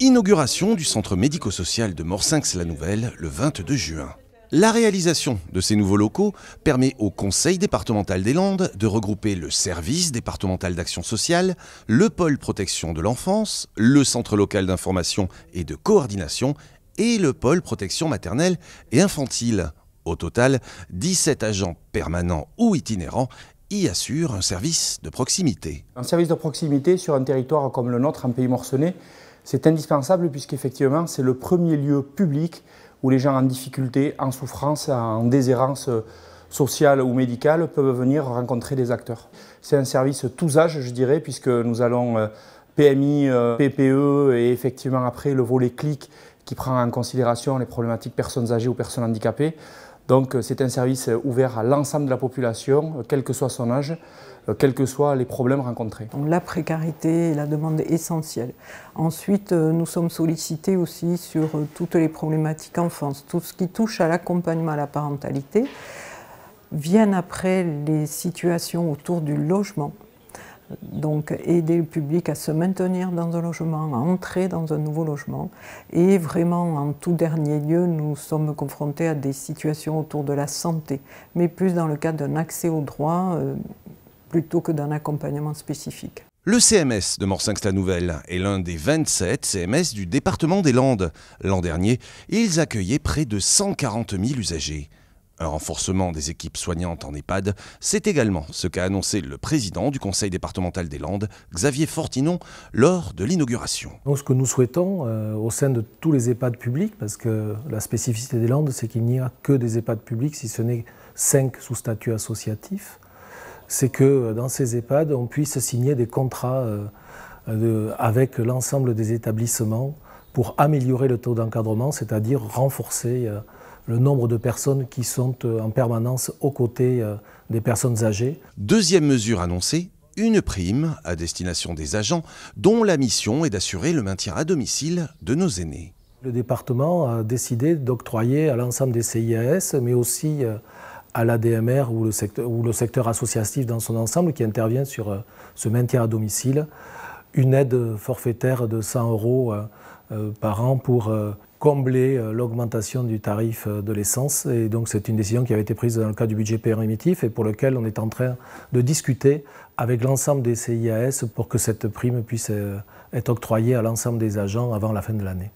Inauguration du centre médico-social de Morsinx-la-Nouvelle le 22 juin. La réalisation de ces nouveaux locaux permet au Conseil départemental des Landes de regrouper le service départemental d'action sociale, le pôle protection de l'enfance, le centre local d'information et de coordination et le pôle protection maternelle et infantile. Au total, 17 agents permanents ou itinérants y assure un service de proximité. Un service de proximité sur un territoire comme le nôtre, un pays morcené, c'est indispensable puisqu'effectivement c'est le premier lieu public où les gens en difficulté, en souffrance, en déshérence euh, sociale ou médicale peuvent venir rencontrer des acteurs. C'est un service tous âges, je dirais, puisque nous allons euh, PMI, euh, PPE et effectivement après le volet clic qui prend en considération les problématiques personnes âgées ou personnes handicapées. Donc euh, c'est un service euh, ouvert à l'ensemble de la population, euh, quel que soit son âge, quels que soient les problèmes rencontrés. Donc, la précarité est la demande essentielle. Ensuite, nous sommes sollicités aussi sur toutes les problématiques enfance, tout ce qui touche à l'accompagnement à la parentalité. Viennent après les situations autour du logement, donc aider le public à se maintenir dans un logement, à entrer dans un nouveau logement. Et vraiment, en tout dernier lieu, nous sommes confrontés à des situations autour de la santé, mais plus dans le cadre d'un accès au droit euh, plutôt que d'un accompagnement spécifique. Le CMS de morsinx la nouvelle est l'un des 27 CMS du département des Landes. L'an dernier, ils accueillaient près de 140 000 usagers. Un renforcement des équipes soignantes en EHPAD, c'est également ce qu'a annoncé le président du conseil départemental des Landes, Xavier Fortinon, lors de l'inauguration. ce que nous souhaitons euh, au sein de tous les EHPAD publics, parce que la spécificité des Landes, c'est qu'il n'y a que des EHPAD publics, si ce n'est cinq sous statut associatif, c'est que euh, dans ces EHPAD, on puisse signer des contrats euh, avec l'ensemble des établissements pour améliorer le taux d'encadrement, c'est-à-dire renforcer le nombre de personnes qui sont euh, en permanence aux côtés euh, des personnes âgées. Deuxième mesure annoncée, une prime à destination des agents dont la mission est d'assurer le maintien à domicile de nos aînés. Le département a décidé d'octroyer à l'ensemble des CIAS, mais aussi euh, à l'ADMR ou, le secteur, ou le secteur associatif dans son ensemble qui intervient sur ce maintien à domicile, une aide forfaitaire de 100 euros par an pour combler euh, l'augmentation du tarif euh, de l'essence. Et donc c'est une décision qui avait été prise dans le cadre du budget périmitif et pour lequel on est en train de discuter avec l'ensemble des CIAS pour que cette prime puisse euh, être octroyée à l'ensemble des agents avant la fin de l'année.